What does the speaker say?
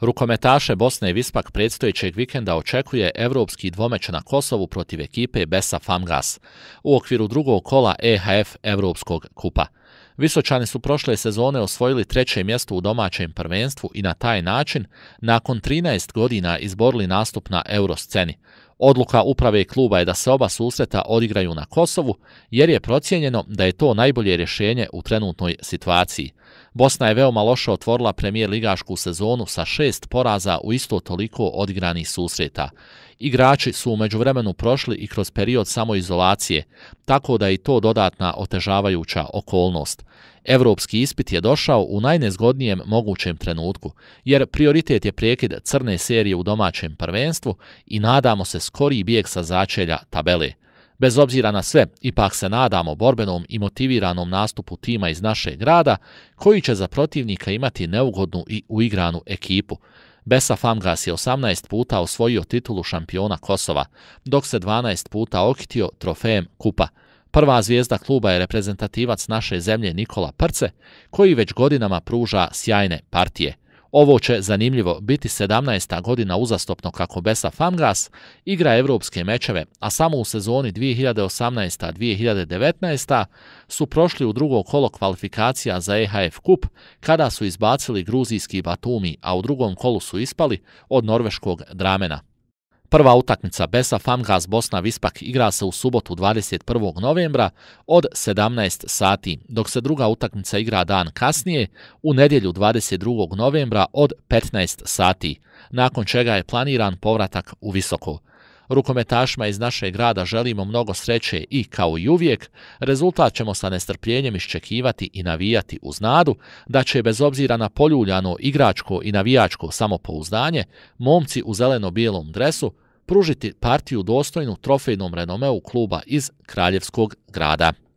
Rukometaše Bosne i Vispak predstojećeg vikenda očekuje evropski dvomeč na Kosovu protiv ekipe Besa Famgas u okviru drugog kola EHF Evropskog kupa. Visočani su prošle sezone osvojili treće mjesto u domaćem prvenstvu i na taj način nakon 13 godina izborili nastup na Eurosceni. Odluka uprave kluba je da se oba susreta odigraju na Kosovu jer je procijenjeno da je to najbolje rješenje u trenutnoj situaciji. Bosna je veoma loše otvorila premijer ligašku sezonu sa šest poraza u isto toliko odigranih susreta. Igrači su umeđu vremenu prošli i kroz period samoizolacije, tako da je to dodatna otežavajuća okolnost. Evropski ispit je došao u najnezgodnijem mogućem trenutku, jer prioritet je prekid crne serije u domaćem prvenstvu i nadamo se skoriji bijeg sa začelja tabele. Bez obzira na sve, ipak se nadamo borbenom i motiviranom nastupu tima iz naše grada, koji će za protivnika imati neugodnu i uigranu ekipu. Besa Famgas je 18 puta osvojio titulu šampiona Kosova, dok se 12 puta okitio trofejem Kupa. Prva zvijezda kluba je reprezentativac naše zemlje Nikola Prce, koji već godinama pruža sjajne partije. Ovo će zanimljivo biti 17. godina uzastopno kako Besa Famgas igra evropske mečeve, a samo u sezoni 2018-2019 su prošli u drugo kolo kvalifikacija za EHF Kup kada su izbacili gruzijski Batumi, a u drugom kolu su ispali od norveškog Dramena. Prva utakmica Besa Famgas Bosna Vispak igra se u subotu 21. novembra od 17 sati, dok se druga utakmica igra dan kasnije u nedjelju 22. novembra od 15 sati, nakon čega je planiran povratak u Visoko. Rukometašima iz našeg grada želimo mnogo sreće i, kao i uvijek, rezultat ćemo sa nestrpljenjem iščekivati i navijati uz nadu da će bez obzira na poljuljano igračko i navijačko samopouzdanje, momci u zeleno-bijelom dresu pružiti partiju dostojnu trofejnom renomeu kluba iz Kraljevskog grada.